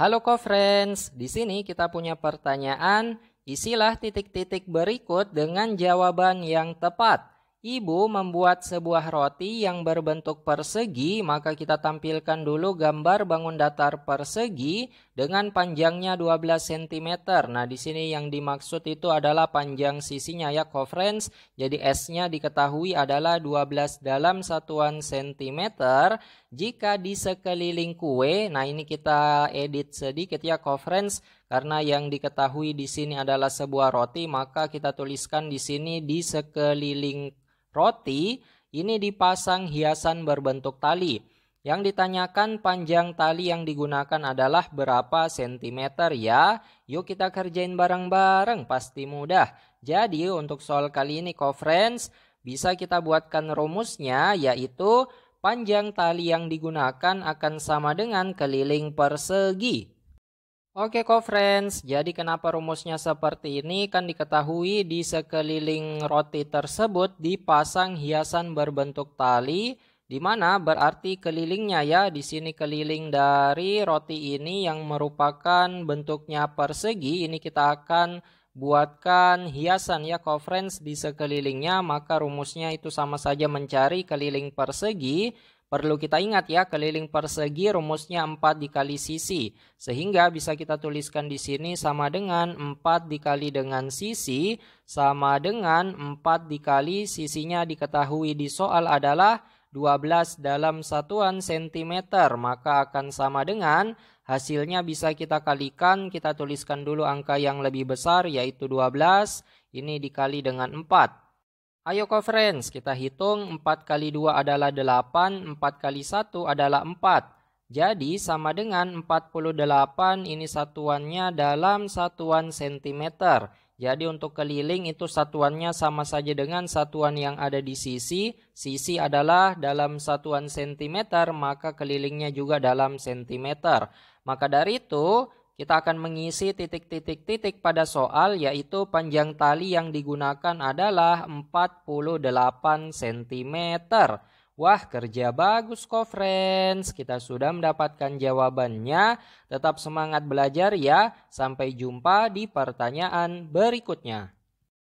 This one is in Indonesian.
Halo co-friends, di sini kita punya pertanyaan, isilah titik-titik berikut dengan jawaban yang tepat. Ibu membuat sebuah roti yang berbentuk persegi, maka kita tampilkan dulu gambar bangun datar persegi dengan panjangnya 12 cm. Nah, di sini yang dimaksud itu adalah panjang sisinya ya, conference. Jadi S-nya diketahui adalah 12 dalam satuan cm. Jika di sekeliling kue, nah ini kita edit sedikit ya conference. karena yang diketahui di sini adalah sebuah roti, maka kita tuliskan di sini di sekeliling roti ini dipasang hiasan berbentuk tali. Yang ditanyakan panjang tali yang digunakan adalah berapa sentimeter ya. Yuk kita kerjain bareng-bareng, pasti mudah. Jadi untuk soal kali ini co friends, bisa kita buatkan rumusnya yaitu panjang tali yang digunakan akan sama dengan keliling persegi. Oke kok friends, jadi kenapa rumusnya seperti ini kan diketahui di sekeliling roti tersebut dipasang hiasan berbentuk tali di mana berarti kelilingnya ya di sini keliling dari roti ini yang merupakan bentuknya persegi ini kita akan buatkan hiasan ya kok friends di sekelilingnya maka rumusnya itu sama saja mencari keliling persegi Perlu kita ingat ya, keliling persegi rumusnya 4 dikali sisi. Sehingga bisa kita tuliskan di sini sama dengan 4 dikali dengan sisi, sama dengan 4 dikali sisinya diketahui di soal adalah 12 dalam satuan sentimeter. Maka akan sama dengan hasilnya bisa kita kalikan, kita tuliskan dulu angka yang lebih besar yaitu 12, ini dikali dengan 4. Ayo conference, kita hitung 4 kali 2 adalah 8, 4 kali 1 adalah 4. Jadi sama dengan 48 ini satuannya dalam satuan sentimeter. Jadi untuk keliling itu satuannya sama saja dengan satuan yang ada di sisi. Sisi adalah dalam satuan sentimeter, maka kelilingnya juga dalam sentimeter. Maka dari itu kita akan mengisi titik-titik-titik pada soal yaitu panjang tali yang digunakan adalah 48 cm. Wah kerja bagus kok friends, kita sudah mendapatkan jawabannya. Tetap semangat belajar ya, sampai jumpa di pertanyaan berikutnya.